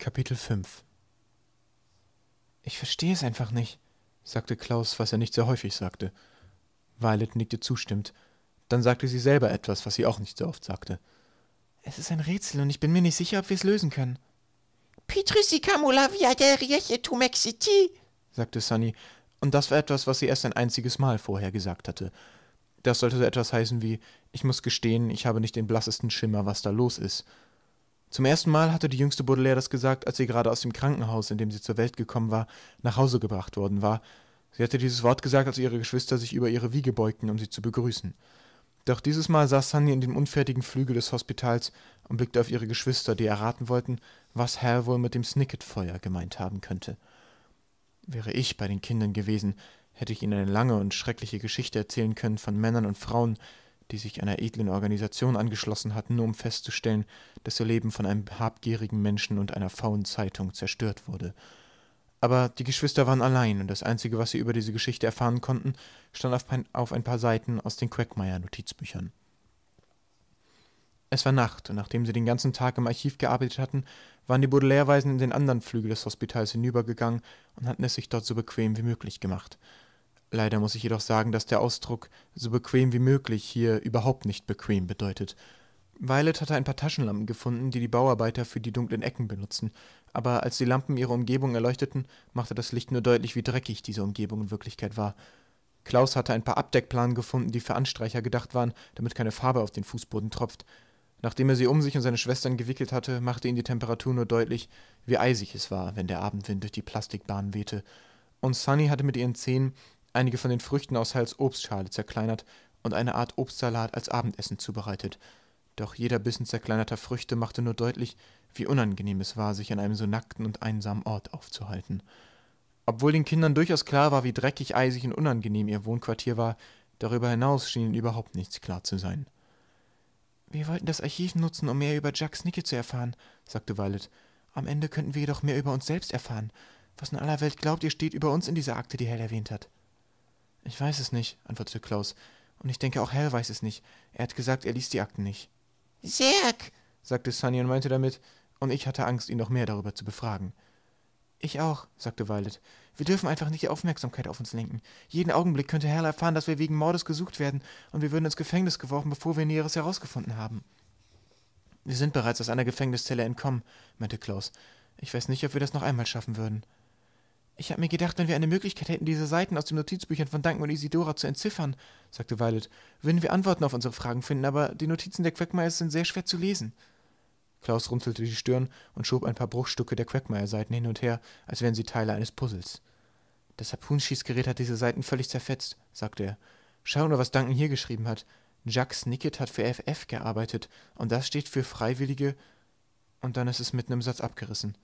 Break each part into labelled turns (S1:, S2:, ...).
S1: Kapitel 5 Ich verstehe es einfach nicht, sagte Klaus, was er nicht sehr häufig sagte. Violet nickte zustimmend. Dann sagte sie selber etwas, was sie auch nicht so oft sagte. Es ist ein Rätsel und ich bin mir nicht sicher, ob wir es lösen können.
S2: Petrus via Camulavia derrière tu mexiti,
S1: sagte Sunny, und das war etwas, was sie erst ein einziges Mal vorher gesagt hatte. Das sollte so etwas heißen wie: Ich muss gestehen, ich habe nicht den blassesten Schimmer, was da los ist. Zum ersten Mal hatte die jüngste Baudelaire das gesagt, als sie gerade aus dem Krankenhaus, in dem sie zur Welt gekommen war, nach Hause gebracht worden war. Sie hatte dieses Wort gesagt, als ihre Geschwister sich über ihre Wiege beugten, um sie zu begrüßen. Doch dieses Mal saß Sunny in dem unfertigen Flügel des Hospitals und blickte auf ihre Geschwister, die erraten wollten, was Herr wohl mit dem Snicket-Feuer gemeint haben könnte. Wäre ich bei den Kindern gewesen, hätte ich ihnen eine lange und schreckliche Geschichte erzählen können von Männern und Frauen, die sich einer edlen Organisation angeschlossen hatten, nur um festzustellen, dass ihr Leben von einem habgierigen Menschen und einer faulen Zeitung zerstört wurde. Aber die Geschwister waren allein, und das Einzige, was sie über diese Geschichte erfahren konnten, stand auf ein paar Seiten aus den Quackmeier-Notizbüchern. Es war Nacht, und nachdem sie den ganzen Tag im Archiv gearbeitet hatten, waren die Baudelaire-Weisen in den anderen Flügel des Hospitals hinübergegangen und hatten es sich dort so bequem wie möglich gemacht – Leider muss ich jedoch sagen, dass der Ausdruck so bequem wie möglich hier überhaupt nicht bequem bedeutet. Violet hatte ein paar Taschenlampen gefunden, die die Bauarbeiter für die dunklen Ecken benutzen, aber als die Lampen ihre Umgebung erleuchteten, machte das Licht nur deutlich, wie dreckig diese Umgebung in Wirklichkeit war. Klaus hatte ein paar Abdeckplanen gefunden, die für Anstreicher gedacht waren, damit keine Farbe auf den Fußboden tropft. Nachdem er sie um sich und seine Schwestern gewickelt hatte, machte ihn die Temperatur nur deutlich, wie eisig es war, wenn der Abendwind durch die Plastikbahn wehte. Und Sunny hatte mit ihren Zehen einige von den Früchten aus Hals Obstschale zerkleinert und eine Art Obstsalat als Abendessen zubereitet. Doch jeder Bissen zerkleinerter Früchte machte nur deutlich, wie unangenehm es war, sich an einem so nackten und einsamen Ort aufzuhalten. Obwohl den Kindern durchaus klar war, wie dreckig, eisig und unangenehm ihr Wohnquartier war, darüber hinaus schien ihnen überhaupt nichts klar zu sein. Wir wollten das Archiv nutzen, um mehr über Jacks Nicke zu erfahren, sagte Violet. Am Ende könnten wir jedoch mehr über uns selbst erfahren. Was in aller Welt glaubt ihr, steht über uns in dieser Akte, die Hell erwähnt hat. Ich weiß es nicht, antwortete Klaus. Und ich denke, auch Hal weiß es nicht. Er hat gesagt, er liest die Akten nicht. Serg, sagte Sunny und meinte damit, und ich hatte Angst, ihn noch mehr darüber zu befragen. Ich auch, sagte Violet. Wir dürfen einfach nicht die Aufmerksamkeit auf uns lenken. Jeden Augenblick könnte Hal erfahren, dass wir wegen Mordes gesucht werden, und wir würden ins Gefängnis geworfen, bevor wir Näheres herausgefunden haben. Wir sind bereits aus einer Gefängniszelle entkommen, meinte Klaus. Ich weiß nicht, ob wir das noch einmal schaffen würden. Ich habe mir gedacht, wenn wir eine Möglichkeit hätten, diese Seiten aus den Notizbüchern von Duncan und Isidora zu entziffern, sagte Violet, würden wir Antworten auf unsere Fragen finden, aber die Notizen der Quackmeyers sind sehr schwer zu lesen. Klaus runzelte die Stirn und schob ein paar Bruchstücke der Quackmeyer-Seiten hin und her, als wären sie Teile eines Puzzles. Das Harpunschießgerät hat diese Seiten völlig zerfetzt, sagte er. Schau nur, was Duncan hier geschrieben hat. Jack Snicket hat für FF gearbeitet, und das steht für Freiwillige. Und dann ist es mitten im Satz abgerissen.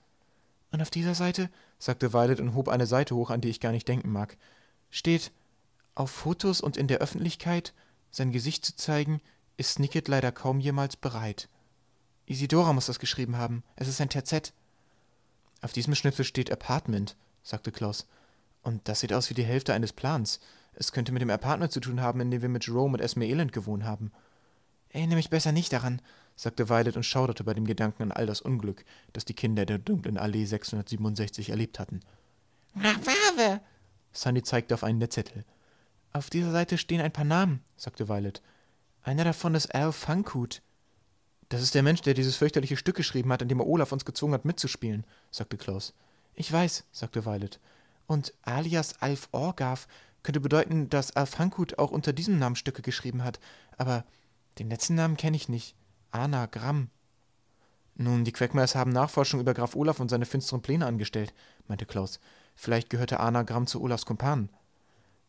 S1: Und auf dieser Seite, sagte Violet und hob eine Seite hoch, an die ich gar nicht denken mag, steht, auf Fotos und in der Öffentlichkeit sein Gesicht zu zeigen, ist Snicket leider kaum jemals bereit. Isidora muss das geschrieben haben. Es ist ein Terzett. Auf diesem Schnipsel steht Apartment, sagte Klaus. Und das sieht aus wie die Hälfte eines Plans. Es könnte mit dem Apartment zu tun haben, in dem wir mit Jerome und Esme Elend gewohnt haben. Erinnere mich besser nicht daran, sagte Violet und schauderte bei dem Gedanken an all das Unglück, das die Kinder der dunklen Allee 667 erlebt hatten.
S2: Rafave!
S1: Sunny zeigte auf einen der Zettel. Auf dieser Seite stehen ein paar Namen, sagte Violet. Einer davon ist Al Funkut. Das ist der Mensch, der dieses fürchterliche Stück geschrieben hat, in dem er Olaf uns gezwungen hat, mitzuspielen, sagte Klaus. Ich weiß, sagte Violet. Und alias Alf Orgaf könnte bedeuten, dass Alf Hankut auch unter diesem Namen Stücke geschrieben hat, aber den letzten Namen kenne ich nicht. Anagramm. Nun, die Queckmeyers haben Nachforschung über Graf Olaf und seine finsteren Pläne angestellt, meinte Klaus. Vielleicht gehörte Anagramm zu Olafs Kumpanen.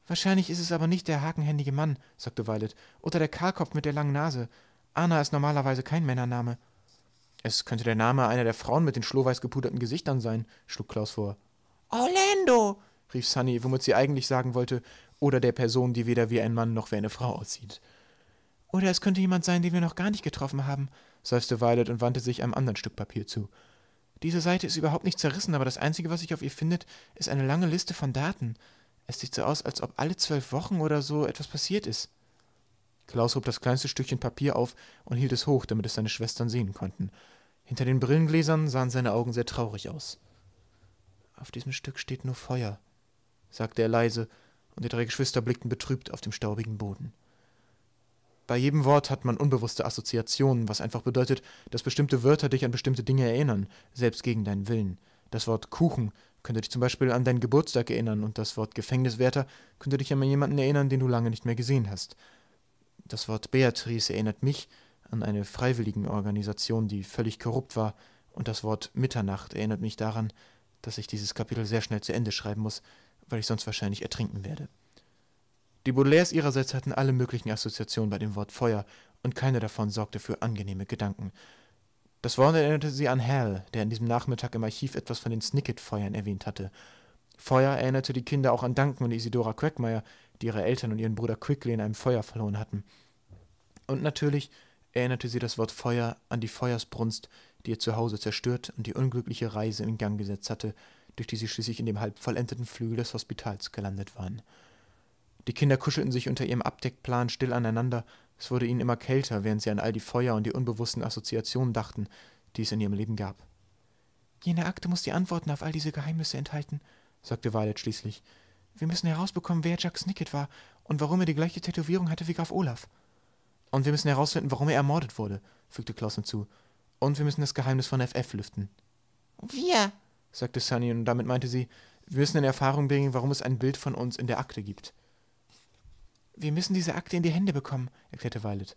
S1: Wahrscheinlich ist es aber nicht der hakenhändige Mann, sagte Violet, oder der Kahlkopf mit der langen Nase. Anna ist normalerweise kein Männername. Es könnte der Name einer der Frauen mit den schlohweiß gepuderten Gesichtern sein, schlug Klaus vor. Orlando! rief Sunny, womit sie eigentlich sagen wollte, oder der Person, die weder wie ein Mann noch wie eine Frau aussieht. Oder es könnte jemand sein, den wir noch gar nicht getroffen haben, seufzte Violet und wandte sich einem anderen Stück Papier zu. Diese Seite ist überhaupt nicht zerrissen, aber das Einzige, was sich auf ihr findet, ist eine lange Liste von Daten. Es sieht so aus, als ob alle zwölf Wochen oder so etwas passiert ist. Klaus hob das kleinste Stückchen Papier auf und hielt es hoch, damit es seine Schwestern sehen konnten. Hinter den Brillengläsern sahen seine Augen sehr traurig aus. Auf diesem Stück steht nur Feuer, sagte er leise, und die drei Geschwister blickten betrübt auf dem staubigen Boden. Bei jedem Wort hat man unbewusste Assoziationen, was einfach bedeutet, dass bestimmte Wörter dich an bestimmte Dinge erinnern, selbst gegen deinen Willen. Das Wort Kuchen könnte dich zum Beispiel an deinen Geburtstag erinnern und das Wort Gefängniswärter könnte dich an jemanden erinnern, den du lange nicht mehr gesehen hast. Das Wort Beatrice erinnert mich an eine freiwillige Organisation, die völlig korrupt war, und das Wort Mitternacht erinnert mich daran, dass ich dieses Kapitel sehr schnell zu Ende schreiben muss, weil ich sonst wahrscheinlich ertrinken werde. Die Baudelaires ihrerseits hatten alle möglichen Assoziationen bei dem Wort Feuer, und keine davon sorgte für angenehme Gedanken. Das Wort erinnerte sie an Hal, der an diesem Nachmittag im Archiv etwas von den Snicket-Feuern erwähnt hatte. Feuer erinnerte die Kinder auch an Duncan und Isidora Quagmire, die ihre Eltern und ihren Bruder Quickly in einem Feuer verloren hatten. Und natürlich erinnerte sie das Wort Feuer an die Feuersbrunst, die ihr Zuhause zerstört und die unglückliche Reise in Gang gesetzt hatte, durch die sie schließlich in dem halb vollendeten Flügel des Hospitals gelandet waren. Die Kinder kuschelten sich unter ihrem Abdeckplan still aneinander, es wurde ihnen immer kälter, während sie an all die Feuer und die unbewussten Assoziationen dachten, die es in ihrem Leben gab. »Jene Akte muss die Antworten auf all diese Geheimnisse enthalten«, sagte Violet schließlich. »Wir müssen herausbekommen, wer Jack Snicket war und warum er die gleiche Tätowierung hatte wie Graf Olaf.« »Und wir müssen herausfinden, warum er ermordet wurde«, fügte Klaus hinzu. »Und wir müssen das Geheimnis von FF lüften.« »Wir«, sagte Sunny, und damit meinte sie, »wir müssen in Erfahrung bringen, warum es ein Bild von uns in der Akte gibt.« wir müssen diese Akte in die Hände bekommen, erklärte Violet.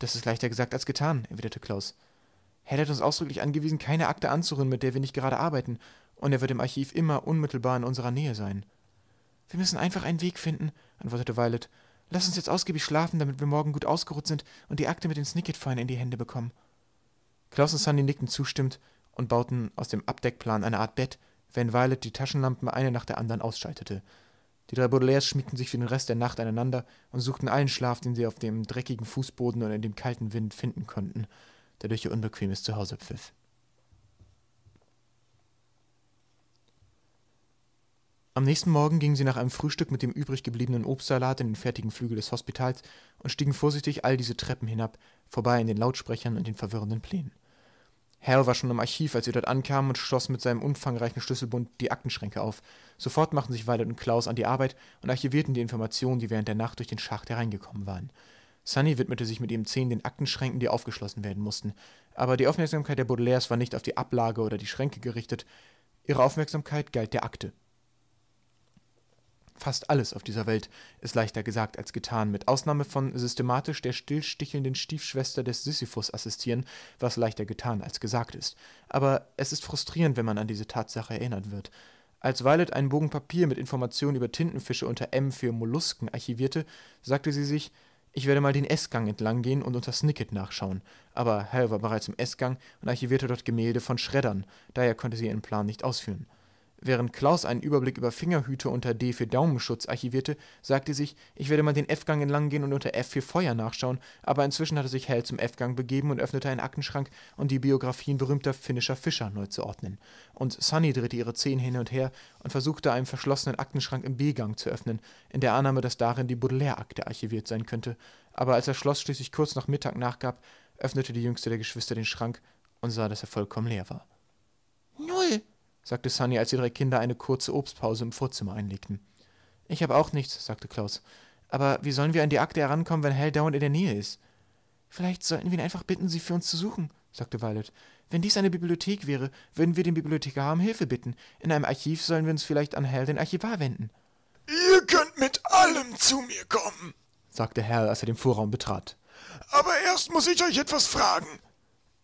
S1: Das ist leichter gesagt als getan, erwiderte Klaus. Hell hat uns ausdrücklich angewiesen, keine Akte anzurühren, mit der wir nicht gerade arbeiten, und er wird im Archiv immer unmittelbar in unserer Nähe sein. Wir müssen einfach einen Weg finden, antwortete Violet. Lass uns jetzt ausgiebig schlafen, damit wir morgen gut ausgeruht sind und die Akte mit den Snicket-Feinen in die Hände bekommen. Klaus und Sunny nickten zustimmend und bauten aus dem Abdeckplan eine Art Bett, wenn Violet die Taschenlampen eine nach der anderen ausschaltete. Die drei Baudelaires schmiegten sich für den Rest der Nacht aneinander und suchten allen Schlaf, den sie auf dem dreckigen Fußboden und in dem kalten Wind finden konnten, der durch ihr unbequemes Zuhause pfiff. Am nächsten Morgen gingen sie nach einem Frühstück mit dem übrig gebliebenen Obstsalat in den fertigen Flügel des Hospitals und stiegen vorsichtig all diese Treppen hinab, vorbei an den Lautsprechern und den verwirrenden Plänen. Hal war schon im Archiv, als wir dort ankamen und schloss mit seinem umfangreichen Schlüsselbund die Aktenschränke auf. Sofort machten sich Violet und Klaus an die Arbeit und archivierten die Informationen, die während der Nacht durch den Schacht hereingekommen waren. Sunny widmete sich mit ihrem Zehen den Aktenschränken, die aufgeschlossen werden mussten. Aber die Aufmerksamkeit der Baudelaires war nicht auf die Ablage oder die Schränke gerichtet. Ihre Aufmerksamkeit galt der Akte. Fast alles auf dieser Welt ist leichter gesagt als getan, mit Ausnahme von systematisch der stillstichelnden Stiefschwester des Sisyphus assistieren, was leichter getan als gesagt ist. Aber es ist frustrierend, wenn man an diese Tatsache erinnert wird. Als Violet einen Bogen Papier mit Informationen über Tintenfische unter M für Mollusken archivierte, sagte sie sich, ich werde mal den S-Gang entlang gehen und unter Snicket nachschauen. Aber Hal war bereits im S-Gang und archivierte dort Gemälde von Schreddern, daher konnte sie ihren Plan nicht ausführen. Während Klaus einen Überblick über Fingerhüte unter D für Daumenschutz archivierte, sagte sich, ich werde mal den F-Gang entlang gehen und unter F für Feuer nachschauen, aber inzwischen hatte sich Hell zum F-Gang begeben und öffnete einen Aktenschrank, um die Biografien berühmter finnischer Fischer neu zu ordnen. Und Sunny drehte ihre Zehen hin und her und versuchte, einen verschlossenen Aktenschrank im B-Gang zu öffnen, in der Annahme, dass darin die Baudelaire-Akte archiviert sein könnte. Aber als das Schloss schließlich kurz nach Mittag nachgab, öffnete die jüngste der Geschwister den Schrank und sah, dass er vollkommen leer war sagte Sunny, als die drei Kinder eine kurze Obstpause im Vorzimmer einlegten. Ich habe auch nichts, sagte Klaus. Aber wie sollen wir an die Akte herankommen, wenn Hell dauernd in der Nähe ist? Vielleicht sollten wir ihn einfach bitten, sie für uns zu suchen, sagte Violet. Wenn dies eine Bibliothek wäre, würden wir den Bibliothekar um Hilfe bitten. In einem Archiv sollen wir uns vielleicht an Hal, den Archivar, wenden.
S2: Ihr könnt mit allem zu mir kommen,
S1: sagte Hal, als er den Vorraum betrat.
S2: Aber erst muss ich euch etwas fragen.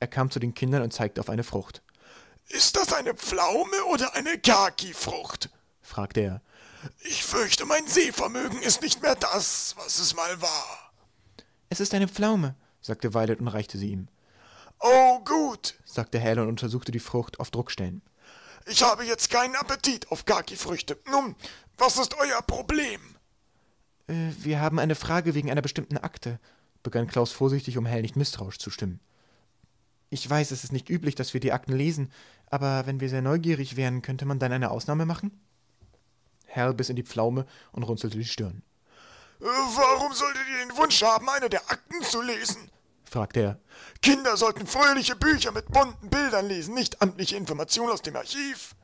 S1: Er kam zu den Kindern und zeigte auf eine Frucht.
S2: Ist das eine Pflaume oder eine Kaki-Frucht?
S1: fragte er.
S2: Ich fürchte, mein Sehvermögen ist nicht mehr das, was es mal war.
S1: Es ist eine Pflaume, sagte Violet und reichte sie ihm.
S2: Oh, gut,
S1: sagte Hale und untersuchte die Frucht auf Druckstellen.
S2: Ich habe jetzt keinen Appetit auf Kaki-Früchte. Nun, was ist euer Problem?
S1: Äh, wir haben eine Frage wegen einer bestimmten Akte, begann Klaus vorsichtig, um Hale nicht misstrauisch zu stimmen. Ich weiß, es ist nicht üblich, dass wir die Akten lesen, aber wenn wir sehr neugierig wären, könnte man dann eine Ausnahme machen? Hal biss in die Pflaume und runzelte die Stirn.
S2: Äh, warum solltet ihr den Wunsch haben, eine der Akten zu lesen? fragte er. Kinder sollten fröhliche Bücher mit bunten Bildern lesen, nicht amtliche Informationen aus dem Archiv.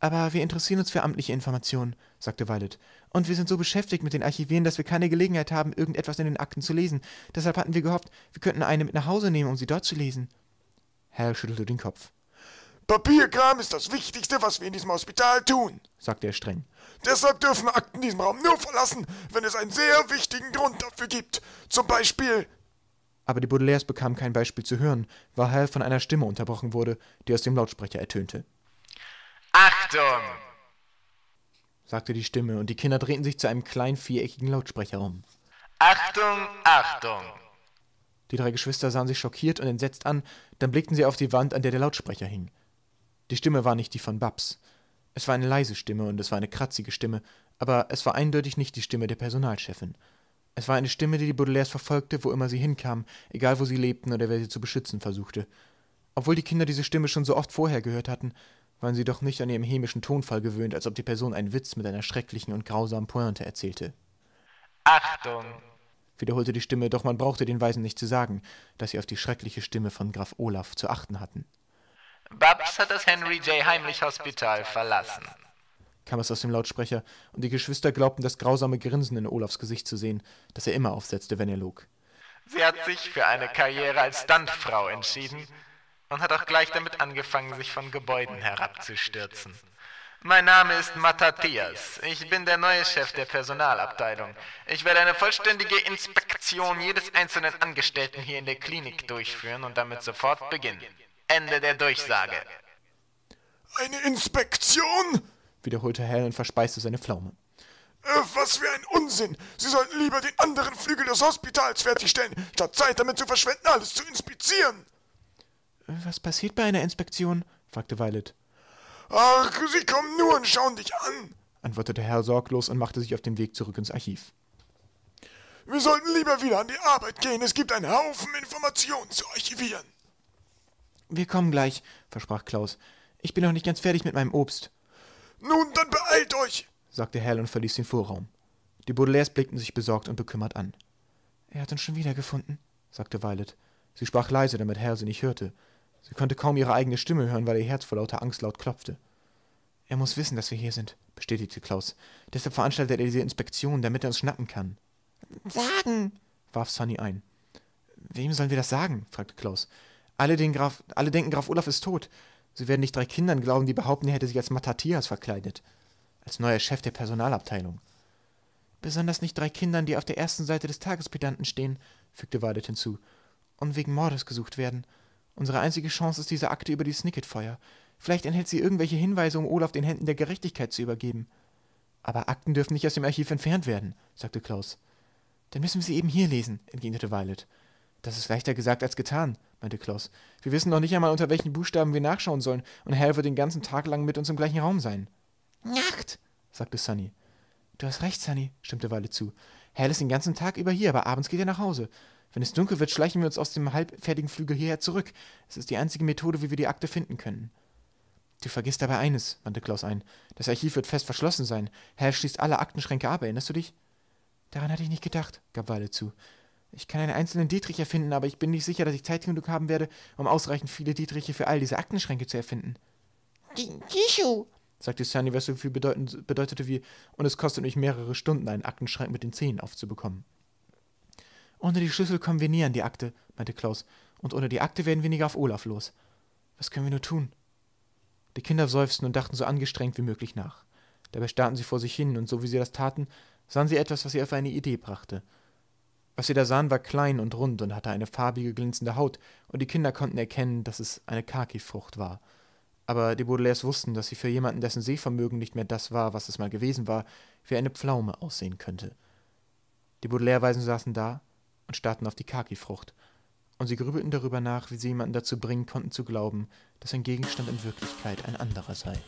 S1: Aber wir interessieren uns für amtliche Informationen, sagte Violet. Und wir sind so beschäftigt mit den Archivieren, dass wir keine Gelegenheit haben, irgendetwas in den Akten zu lesen. Deshalb hatten wir gehofft, wir könnten eine mit nach Hause nehmen, um sie dort zu lesen.
S2: Hal schüttelte den Kopf. Papierkram ist das Wichtigste, was wir in diesem Hospital tun,
S1: sagte er streng.
S2: Deshalb dürfen Akten diesen Raum nur verlassen, wenn es einen sehr wichtigen Grund dafür gibt. Zum Beispiel.
S1: Aber die Baudelaires bekamen kein Beispiel zu hören, weil Hal von einer Stimme unterbrochen wurde, die aus dem Lautsprecher ertönte. Achtung! sagte die Stimme, und die Kinder drehten sich zu einem kleinen viereckigen Lautsprecher um.
S2: Achtung, Achtung!
S1: Die drei Geschwister sahen sich schockiert und entsetzt an, dann blickten sie auf die Wand, an der der Lautsprecher hing. Die Stimme war nicht die von Babs. Es war eine leise Stimme und es war eine kratzige Stimme, aber es war eindeutig nicht die Stimme der Personalchefin. Es war eine Stimme, die die Baudelaires verfolgte, wo immer sie hinkamen, egal wo sie lebten oder wer sie zu beschützen versuchte. Obwohl die Kinder diese Stimme schon so oft vorher gehört hatten, waren sie doch nicht an ihrem hämischen Tonfall gewöhnt, als ob die Person einen Witz mit einer schrecklichen und grausamen Pointe erzählte. Achtung! wiederholte die Stimme, doch man brauchte den Weisen nicht zu sagen, dass sie auf die schreckliche Stimme von Graf Olaf zu achten hatten. Babs hat das Henry J. Heimlich Hospital verlassen, kam es aus dem Lautsprecher, und die Geschwister glaubten, das grausame Grinsen in Olafs Gesicht zu sehen, das er immer aufsetzte, wenn er log. Sie hat sich für eine Karriere als Standfrau entschieden und hat auch gleich damit angefangen, sich von Gebäuden herabzustürzen. Mein Name ist Matatias. Ich bin der neue Chef der Personalabteilung. Ich werde eine vollständige Inspektion jedes einzelnen Angestellten hier in der Klinik durchführen und damit sofort beginnen. Ende der Durchsage.
S2: Eine Inspektion?
S1: wiederholte Helen und verspeiste seine Pflaume.
S2: Äh, was für ein Unsinn! Sie sollten lieber den anderen Flügel des Hospitals fertigstellen, statt Zeit damit zu verschwenden, alles zu inspizieren!
S1: Was passiert bei einer Inspektion? fragte Violet.
S2: Ach, sie kommen nur und schauen dich an,
S1: antwortete Herr sorglos und machte sich auf den Weg zurück ins Archiv.
S2: Wir sollten lieber wieder an die Arbeit gehen. Es gibt einen Haufen Informationen zu archivieren.
S1: Wir kommen gleich, versprach Klaus. Ich bin noch nicht ganz fertig mit meinem Obst.
S2: Nun, dann beeilt euch,
S1: sagte Hal und verließ den Vorraum. Die Baudelaires blickten sich besorgt und bekümmert an. Er hat uns schon wiedergefunden, sagte Violet. Sie sprach leise, damit Hal sie nicht hörte. Sie konnte kaum ihre eigene Stimme hören, weil ihr Herz vor lauter Angst laut klopfte. Er muss wissen, dass wir hier sind, bestätigte Klaus. Deshalb veranstaltet er diese Inspektion, damit er uns schnappen kann.
S2: Sagen!
S1: warf Sunny ein. Wem sollen wir das sagen? fragte Klaus. Alle, den Graf, alle denken, Graf Olaf ist tot. Sie werden nicht drei Kindern glauben, die behaupten, er hätte sich als Matthias verkleidet. Als neuer Chef der Personalabteilung. Besonders nicht drei Kindern, die auf der ersten Seite des Tagespedanten stehen, fügte Wadet hinzu. Und wegen Mordes gesucht werden. Unsere einzige Chance ist diese Akte über die Snicket-Feuer. Vielleicht enthält sie irgendwelche Hinweise, um Olaf den Händen der Gerechtigkeit zu übergeben. Aber Akten dürfen nicht aus dem Archiv entfernt werden, sagte Klaus. Dann müssen wir sie eben hier lesen, entgegnete Violet. Das ist leichter gesagt als getan, meinte Klaus. Wir wissen noch nicht einmal, unter welchen Buchstaben wir nachschauen sollen, und Hal wird den ganzen Tag lang mit uns im gleichen Raum sein. Nacht, sagte Sunny. Du hast recht, Sunny, stimmte Violet zu. Hal ist den ganzen Tag über hier, aber abends geht er nach Hause. Wenn es dunkel wird, schleichen wir uns aus dem halbfertigen Flügel hierher zurück. Es ist die einzige Methode, wie wir die Akte finden können. Du vergisst dabei eines, wandte Klaus ein. Das Archiv wird fest verschlossen sein. Herr schließt alle Aktenschränke ab, erinnerst du dich? Daran hatte ich nicht gedacht, gab Weile zu. Ich kann einen einzelnen Dietrich erfinden, aber ich bin nicht sicher, dass ich Zeit genug haben werde, um ausreichend viele Dietriche für all diese Aktenschränke zu erfinden. Kishu, sagte Sunny, was so viel bedeutete wie, und es kostet mich mehrere Stunden, einen Aktenschrank mit den Zehen aufzubekommen. Ohne die Schlüssel kommen wir nie an die Akte, meinte Klaus, und ohne die Akte werden wir nie auf Olaf los. Was können wir nur tun? Die Kinder seufzten und dachten so angestrengt wie möglich nach. Dabei starrten sie vor sich hin, und so wie sie das taten, sahen sie etwas, was sie auf eine Idee brachte. Was sie da sahen, war klein und rund und hatte eine farbige, glänzende Haut, und die Kinder konnten erkennen, dass es eine Kakifrucht war. Aber die Baudelaires wussten, dass sie für jemanden, dessen Sehvermögen nicht mehr das war, was es mal gewesen war, wie eine Pflaume aussehen könnte. Die Baudelaire-Weisen saßen da, und starrten auf die Kakifrucht. Und sie grübelten darüber nach, wie sie jemanden dazu bringen konnten zu glauben, dass ein Gegenstand in Wirklichkeit ein anderer sei.